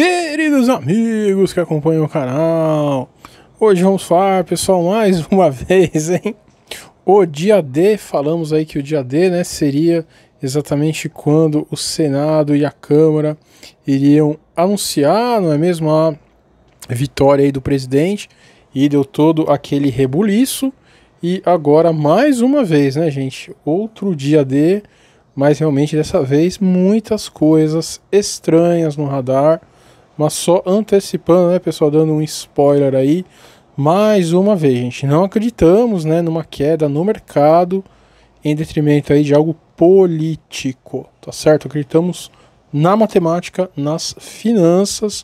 Queridos amigos que acompanham o canal, hoje vamos falar, pessoal, mais uma vez, hein? O dia D, falamos aí que o dia D, né, seria exatamente quando o Senado e a Câmara iriam anunciar, não é mesmo, a vitória aí do presidente, e deu todo aquele rebuliço, e agora mais uma vez, né, gente, outro dia D, mas realmente dessa vez muitas coisas estranhas no radar, mas só antecipando, né, pessoal, dando um spoiler aí. Mais uma vez, gente, não acreditamos, né, numa queda no mercado em detrimento aí de algo político, tá certo? Acreditamos na matemática, nas finanças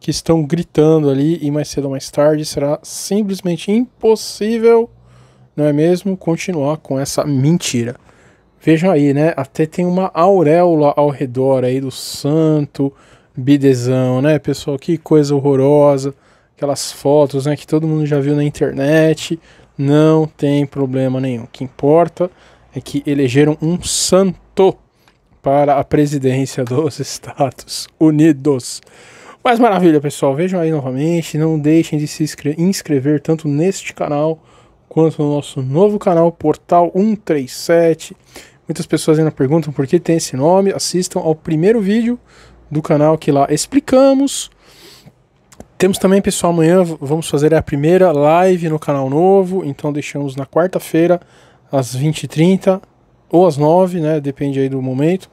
que estão gritando ali e mais cedo ou mais tarde será simplesmente impossível, não é mesmo, continuar com essa mentira. Vejam aí, né? Até tem uma auréola ao redor aí do santo, bidezão, né, pessoal? Que coisa horrorosa. Aquelas fotos, né, que todo mundo já viu na internet. Não tem problema nenhum. O que importa é que elegeram um santo para a presidência dos Estados Unidos. Mas maravilha, pessoal. Vejam aí novamente. Não deixem de se inscrever tanto neste canal quanto no nosso novo canal, Portal 137. Muitas pessoas ainda perguntam por que tem esse nome. Assistam ao primeiro vídeo do canal que lá explicamos. Temos também, pessoal, amanhã vamos fazer a primeira live no canal novo, então deixamos na quarta-feira às 20h30 ou às 9 né? Depende aí do momento.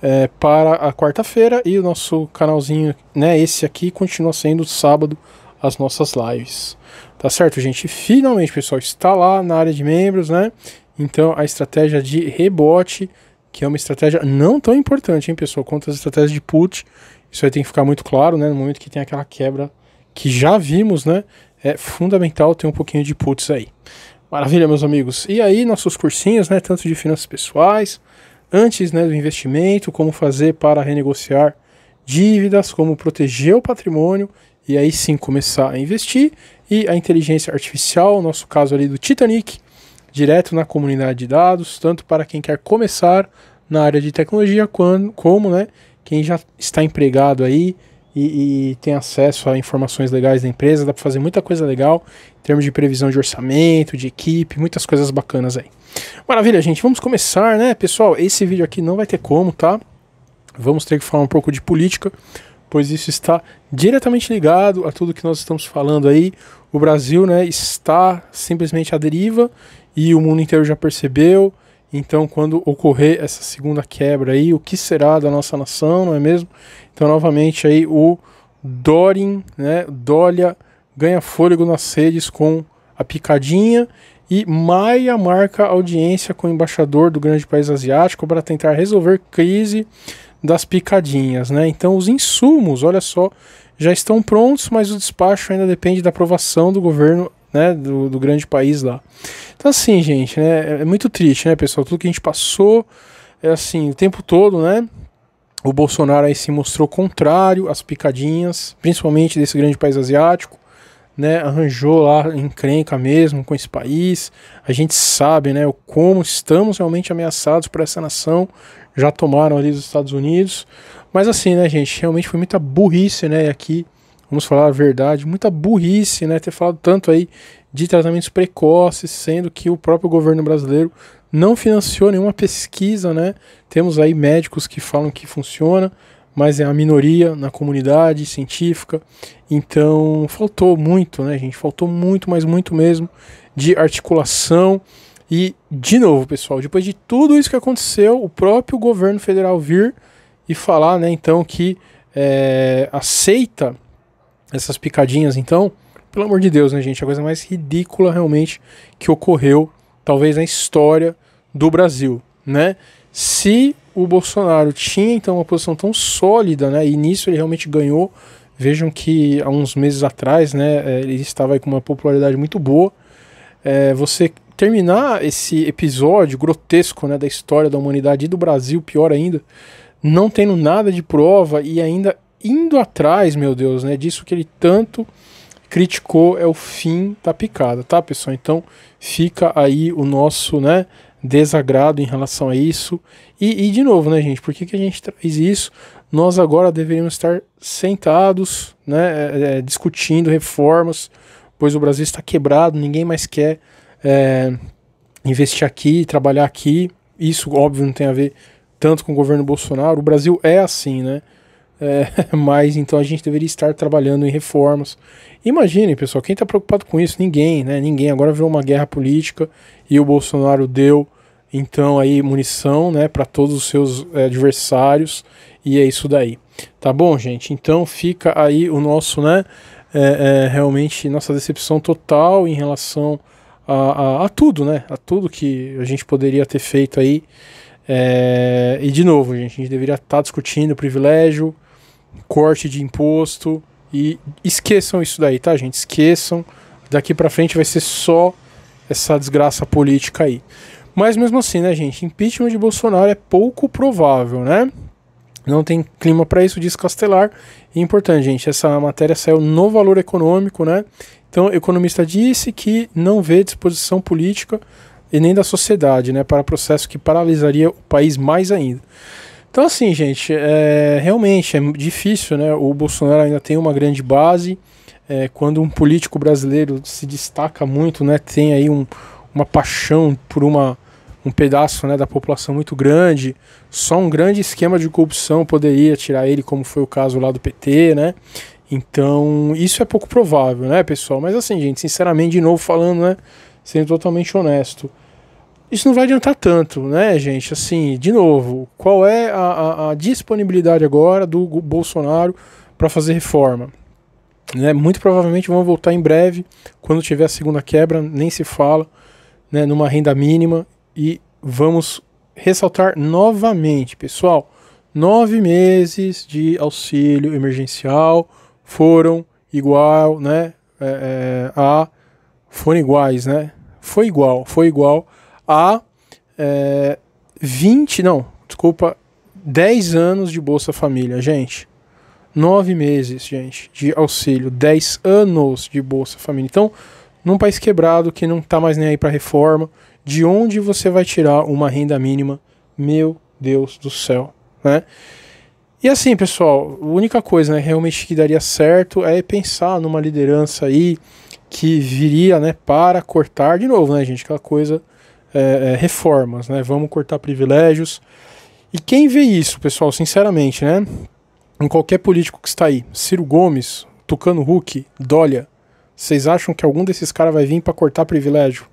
É, para a quarta-feira e o nosso canalzinho, né, esse aqui continua sendo sábado as nossas lives. Tá certo, gente? Finalmente, pessoal, está lá na área de membros, né? Então a estratégia de rebote que é uma estratégia não tão importante, hein, pessoal, quanto as estratégias de put. Isso aí tem que ficar muito claro, né? No momento que tem aquela quebra que já vimos, né? É fundamental ter um pouquinho de puts aí. Maravilha, meus amigos. E aí, nossos cursinhos, né? Tanto de finanças pessoais, antes né, do investimento, como fazer para renegociar dívidas, como proteger o patrimônio e aí sim começar a investir. E a inteligência artificial, nosso caso ali do Titanic, direto na comunidade de dados, tanto para quem quer começar na área de tecnologia, quando, como né, quem já está empregado aí e, e tem acesso a informações legais da empresa, dá para fazer muita coisa legal em termos de previsão de orçamento, de equipe, muitas coisas bacanas aí. Maravilha, gente, vamos começar, né? Pessoal, esse vídeo aqui não vai ter como, tá? Vamos ter que falar um pouco de política, pois isso está diretamente ligado a tudo que nós estamos falando aí. O Brasil né, está simplesmente à deriva e o mundo inteiro já percebeu. Então, quando ocorrer essa segunda quebra aí, o que será da nossa nação, não é mesmo? Então, novamente aí o Dorin, né, Dólia ganha fôlego nas redes com a picadinha e Maia marca audiência com o embaixador do grande país asiático para tentar resolver crise das picadinhas, né? Então, os insumos, olha só, já estão prontos, mas o despacho ainda depende da aprovação do governo, né, do, do grande país lá. Então, assim, gente, né? É, é muito triste, né, pessoal? Tudo que a gente passou, é assim, o tempo todo, né? O Bolsonaro aí se mostrou contrário às picadinhas, principalmente desse grande país asiático, né? Arranjou lá encrenca mesmo com esse país. A gente sabe, né? O como estamos realmente ameaçados por essa nação. Já tomaram ali os Estados Unidos. Mas assim, né, gente? Realmente foi muita burrice, né? E aqui vamos falar a verdade, muita burrice, né, ter falado tanto aí de tratamentos precoces, sendo que o próprio governo brasileiro não financiou nenhuma pesquisa, né? Temos aí médicos que falam que funciona, mas é a minoria na comunidade científica. Então, faltou muito, né, gente? Faltou muito, mas muito mesmo de articulação. E de novo, pessoal, depois de tudo isso que aconteceu, o próprio governo federal vir e falar, né, então que é, eh, aceita essas picadinhas, então, pelo amor de Deus, né, gente? A coisa mais ridícula realmente que ocorreu, talvez, na história do Brasil, né? Se o Bolsonaro tinha, então, uma posição tão sólida, né? E nisso ele realmente ganhou. Vejam que há uns meses atrás, né? É, ele estava com uma popularidade muito boa. É, você terminar esse episódio grotesco, né? Da história da humanidade e do Brasil, pior ainda, não tendo nada de prova e ainda indo atrás, meu Deus, né, disso que ele tanto criticou é o fim da picada, tá, pessoal? Então fica aí o nosso, né, desagrado em relação a isso. E, e de novo, né, gente, por que, que a gente traz isso? Nós agora deveríamos estar sentados, né, é, é discutindo reformas, pois o Brasil está quebrado, ninguém mais quer é, investir aqui, trabalhar aqui. Isso, óbvio, não tem a ver tanto com o governo Bolsonaro. O Brasil é assim, né? é, então a gente deveria estar trabalhando em reformas. Imagine, pessoal, quem está preocupado com isso? Ninguém, né? Ninguém. Agora virou uma guerra política e o Bolsonaro deu, então, aí munição, né, para todos os seus é, adversários e é isso daí. Tá bom, gente? Então fica aí o nosso, né, é, é, realmente nossa decepção total em relação a, a, a, tudo, né? A tudo que a gente poderia ter feito aí. É, e de novo, gente, a gente deveria estar tá discutindo privilégio, corte de imposto e esqueçam isso daí, tá, gente? Esqueçam. Daqui para frente vai ser só essa desgraça política aí. Mas mesmo assim, né, gente? Impeachment de Bolsonaro é pouco provável, né? Não tem clima para isso, diz Castelar. E importante, gente, essa matéria saiu no valor econômico, né? Então, o economista disse que não vê disposição política e nem da sociedade, né, para processo que paralisaria o país mais ainda. Então, assim, gente, é, realmente é difícil, né? O Bolsonaro ainda tem uma grande base. É, quando um político brasileiro se destaca muito, né? Tem aí um, uma paixão por uma, um pedaço né, da população muito grande. Só um grande esquema de corrupção poderia tirar ele, como foi o caso lá do PT, né? Então, isso é pouco provável, né, pessoal? Mas assim, gente, sinceramente, de novo falando, né? Sendo totalmente honesto isso não vai adiantar tanto, né, gente? Assim, de novo, qual é a, a, a disponibilidade agora do Bolsonaro para fazer reforma? Né? Muito provavelmente vão voltar em breve, quando tiver a segunda quebra, nem se fala, né, numa renda mínima. E vamos ressaltar novamente, pessoal: nove meses de auxílio emergencial foram igual, né, é, é, a foram iguais, né? Foi igual, foi igual a é, 20, não, desculpa, 10 anos de Bolsa Família, gente. 9 meses, gente, de auxílio, 10 anos de Bolsa Família. Então, num país quebrado que não está mais nem aí para reforma, de onde você vai tirar uma renda mínima? Meu Deus do céu, né? E assim, pessoal, a única coisa né, realmente que daria certo é pensar numa liderança aí que viria né, para cortar de novo, né, gente? Aquela coisa é, é, reformas, né? Vamos cortar privilégios. E quem vê isso, pessoal, sinceramente, né? Em qualquer político que está aí, Ciro Gomes, Tucano Huck, Dólia, vocês acham que algum desses caras vai vir para cortar privilégio?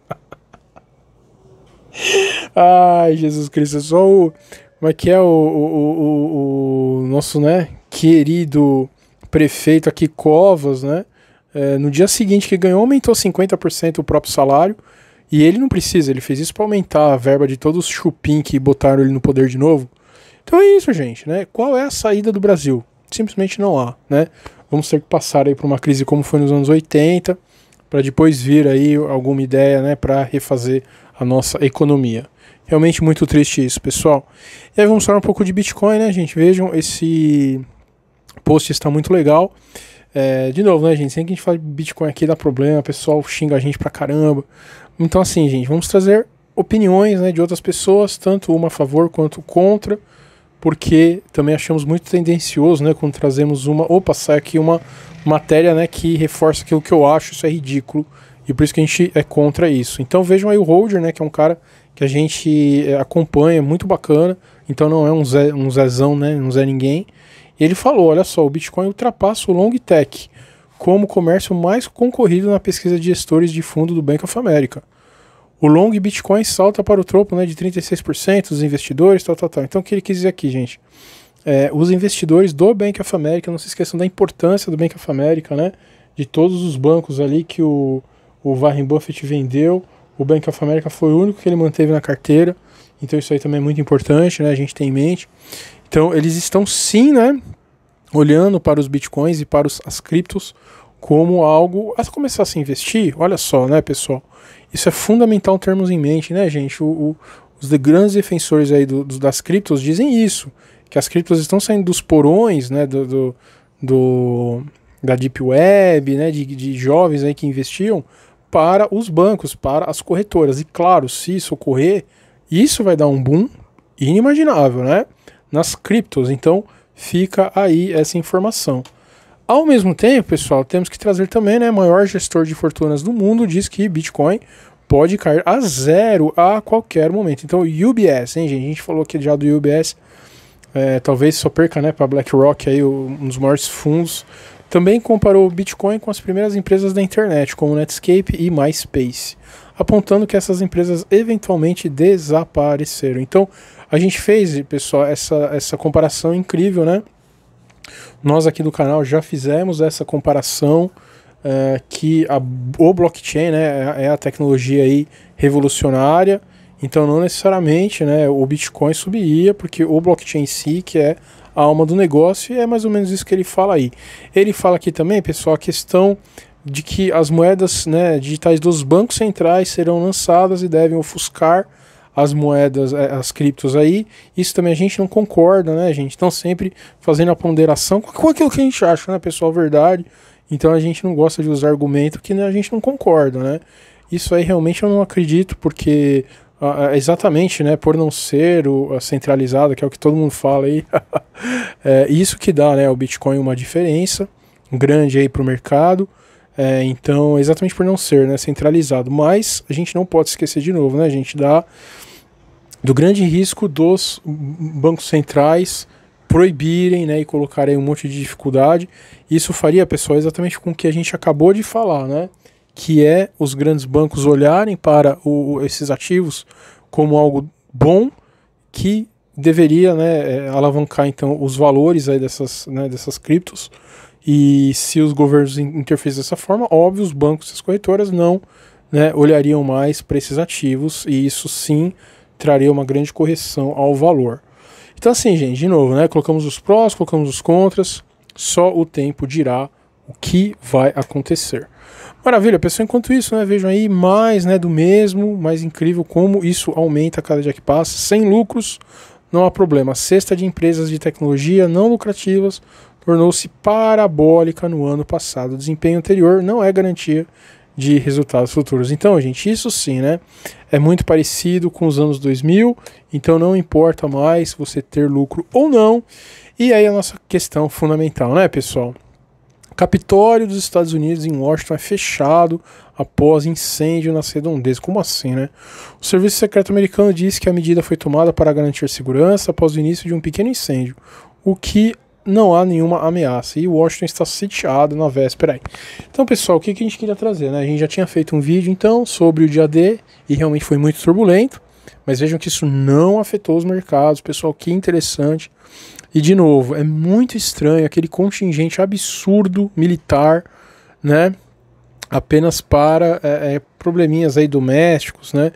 Ai, Jesus Cristo, só o. Como é que é o, o, o, o nosso, né? Querido prefeito aqui, Covas, né? É, no dia seguinte que ganhou, aumentou 50% o próprio salário. E ele não precisa, ele fez isso para aumentar a verba de todos os chupim que botaram ele no poder de novo. Então é isso, gente, né? Qual é a saída do Brasil? Simplesmente não há, né? Vamos ter que passar aí por uma crise como foi nos anos 80, para depois vir aí alguma ideia, né, para refazer a nossa economia. Realmente muito triste isso, pessoal. E aí vamos falar um pouco de Bitcoin, né, gente? Vejam, esse post está muito legal. É, de novo, né, gente? Sempre que a gente fala de Bitcoin aqui dá problema, o pessoal xinga a gente pra caramba. Então, assim, gente, vamos trazer opiniões né, de outras pessoas, tanto uma a favor quanto contra, porque também achamos muito tendencioso né, quando trazemos uma. Opa, sai aqui uma matéria né, que reforça aquilo que eu acho, isso é ridículo. E por isso que a gente é contra isso. Então vejam aí o Holder, né, que é um cara que a gente eh, acompanha, muito bacana. Então não é um, Zé, um Zezão, né, um Zé Ninguém. E ele falou: olha só, o Bitcoin ultrapassa o Long Tech como o comércio mais concorrido na pesquisa de gestores de fundo do Bank of America. O long Bitcoin salta para o tropo né, de 36% dos investidores, tal, tal, tal. Então, o que ele quis dizer aqui, gente? É, os investidores do Bank of America, não se esqueçam da importância do Bank of America, né? De todos os bancos ali que o, o Warren Buffett vendeu, o Bank of America foi o único que ele manteve na carteira. Então, isso aí também é muito importante, né? A gente tem em mente. Então, eles estão sim, né? olhando para os bitcoins e para os, as criptos como algo a começar a se investir. Olha só, né, pessoal? Isso é fundamental termos em mente, né, gente? O, o, os de grandes defensores aí do, do, das criptos dizem isso, que as criptos estão saindo dos porões, né, do, do, do da deep web, né, de, de jovens aí que investiam para os bancos, para as corretoras. E claro, se isso ocorrer, isso vai dar um boom inimaginável, né, nas criptos. Então, Fica aí essa informação. Ao mesmo tempo, pessoal, temos que trazer também, né? Maior gestor de fortunas do mundo diz que Bitcoin pode cair a zero a qualquer momento. Então, UBS, hein, gente? A gente falou aqui já do UBS. É, talvez só perca, né, para BlackRock aí um dos maiores fundos também comparou o Bitcoin com as primeiras empresas da internet, como Netscape e MySpace, apontando que essas empresas eventualmente desapareceram. Então, a gente fez, pessoal, essa, essa comparação incrível, né? Nós aqui do canal já fizemos essa comparação é, que a, o blockchain né, é, é a tecnologia aí revolucionária. Então, não necessariamente né, o Bitcoin subia, porque o blockchain em si, que é a alma do negócio, e é mais ou menos isso que ele fala aí. Ele fala aqui também, pessoal, a questão de que as moedas né, digitais dos bancos centrais serão lançadas e devem ofuscar as moedas, é, as criptos aí. Isso também a gente não concorda, né, gente? Então sempre fazendo a ponderação com aquilo que a gente acha, né, pessoal, verdade. Então a gente não gosta de usar argumento que né, a gente não concorda, né? Isso aí realmente eu não acredito, porque ah, ah, exatamente, né? Por não ser o, centralizado, que é o que todo mundo fala aí. é isso que dá, né? ao Bitcoin uma diferença grande aí para o mercado. É, então, exatamente por não ser né, centralizado. Mas a gente não pode esquecer de novo, né? A gente dá do grande risco dos bancos centrais proibirem né, e colocarem um monte de dificuldade. Isso faria, pessoal, exatamente com o que a gente acabou de falar, né? que é os grandes bancos olharem para o, esses ativos como algo bom que deveria né, é, alavancar então os valores aí dessas, né, dessas criptos. E se os governos interferissem dessa forma, óbvio, os bancos e as corretoras não né, olhariam mais para esses ativos e isso sim traria uma grande correção ao valor. Então assim, gente, de novo, né, colocamos os prós, colocamos os contras, só o tempo dirá o que vai acontecer. Maravilha, pessoal. Enquanto isso, né, vejam aí mais né, do mesmo, mais incrível como isso aumenta a cada dia que passa. Sem lucros, não há problema. A cesta de empresas de tecnologia não lucrativas tornou-se parabólica no ano passado. O desempenho anterior não é garantia de resultados futuros. Então, gente, isso sim, né? É muito parecido com os anos 2000, então não importa mais você ter lucro ou não. E aí a nossa questão fundamental, né, pessoal? O Capitório dos Estados Unidos em Washington é fechado após incêndio nas redondezas. Como assim, né? O Serviço Secreto Americano diz que a medida foi tomada para garantir segurança após o início de um pequeno incêndio, o que não há nenhuma ameaça. E Washington está sitiado na véspera. Aí. Então, pessoal, o que a gente queria trazer? Né? A gente já tinha feito um vídeo, então, sobre o dia D, e realmente foi muito turbulento. Mas vejam que isso não afetou os mercados, pessoal, que interessante. E de novo, é muito estranho aquele contingente absurdo militar, né? Apenas para é, é, probleminhas aí domésticos, né?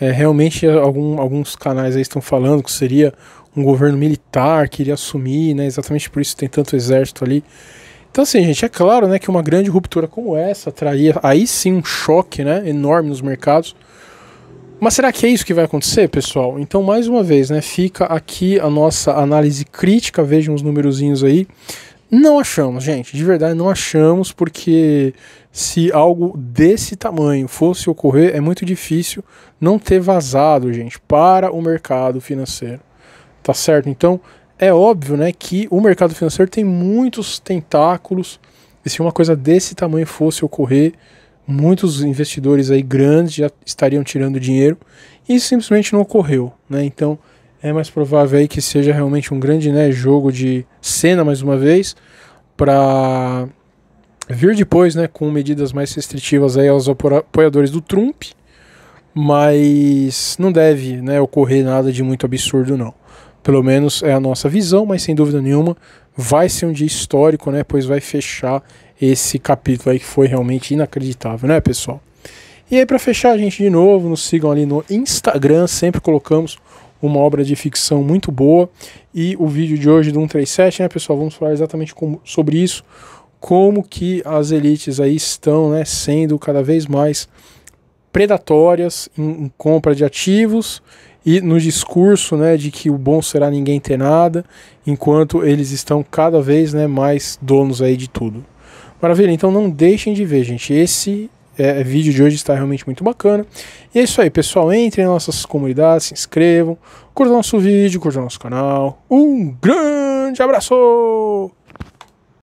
É, realmente algum, alguns canais aí estão falando que seria um governo militar que iria assumir, né? Exatamente por isso tem tanto exército ali. Então assim, gente, é claro, né, que uma grande ruptura como essa traria aí sim um choque, né, enorme nos mercados mas será que é isso que vai acontecer, pessoal? Então, mais uma vez, né, fica aqui a nossa análise crítica, vejam os numerozinhos aí. Não achamos, gente, de verdade não achamos, porque se algo desse tamanho fosse ocorrer, é muito difícil não ter vazado, gente, para o mercado financeiro. Tá certo? Então, é óbvio, né, que o mercado financeiro tem muitos tentáculos, e se uma coisa desse tamanho fosse ocorrer, muitos investidores aí grandes já estariam tirando dinheiro e simplesmente não ocorreu, né? Então é mais provável aí que seja realmente um grande né, jogo de cena mais uma vez para vir depois, né, com medidas mais restritivas aí aos apoiadores do Trump, mas não deve, né, ocorrer nada de muito absurdo não. Pelo menos é a nossa visão, mas sem dúvida nenhuma vai ser um dia histórico, né, pois vai fechar esse capítulo aí que foi realmente inacreditável, né, pessoal? E aí, para fechar, a gente de novo, nos sigam ali no Instagram, sempre colocamos uma obra de ficção muito boa. E o vídeo de hoje do 137, né, pessoal? Vamos falar exatamente como, sobre isso, como que as elites aí estão né, sendo cada vez mais predatórias em, em compra de ativos e no discurso né, de que o bom será ninguém ter nada, enquanto eles estão cada vez né, mais donos aí de tudo. Maravilha, então não deixem de ver, gente. Esse é, vídeo de hoje está realmente muito bacana. E é isso aí, pessoal. Entrem em nossas comunidades, se inscrevam, curtam nosso vídeo, curtam nosso canal. Um grande abraço!